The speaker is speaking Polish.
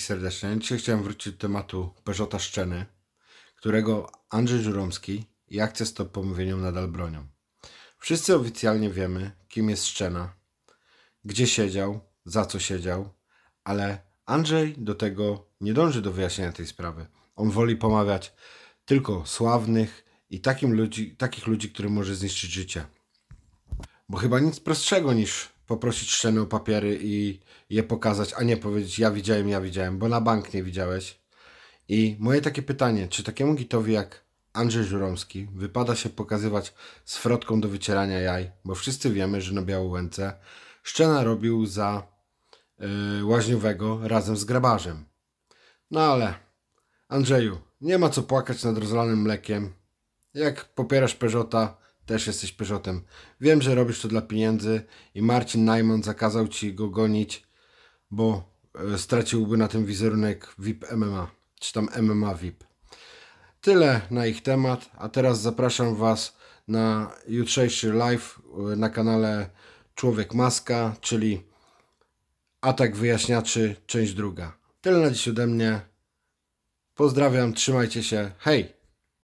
serdecznie. Dzisiaj chciałem wrócić do tematu Peżota Szczeny, którego Andrzej Żuromski i akcja Stop Pomówieniom nadal bronią. Wszyscy oficjalnie wiemy, kim jest Szczena, gdzie siedział, za co siedział, ale Andrzej do tego nie dąży do wyjaśnienia tej sprawy. On woli pomawiać tylko sławnych i takim ludzi, takich ludzi, którym może zniszczyć życie. Bo chyba nic prostszego niż poprosić ścianę o papiery i je pokazać, a nie powiedzieć ja widziałem, ja widziałem, bo na bank nie widziałeś. I moje takie pytanie, czy takiemu gitowi jak Andrzej Żuromski wypada się pokazywać z frotką do wycierania jaj, bo wszyscy wiemy, że na Białołęce Szczena robił za yy, Łaźniowego razem z Grabarzem. No ale, Andrzeju, nie ma co płakać nad rozlanym mlekiem. Jak popierasz Peżota, też jesteś pyszotem. Wiem, że robisz to dla pieniędzy i Marcin Najmon zakazał ci go gonić, bo e, straciłby na tym wizerunek VIP MMA, czy tam MMA VIP. Tyle na ich temat, a teraz zapraszam Was na jutrzejszy live e, na kanale Człowiek Maska, czyli Atak Wyjaśniaczy, część druga. Tyle na dziś ode mnie. Pozdrawiam, trzymajcie się, hej!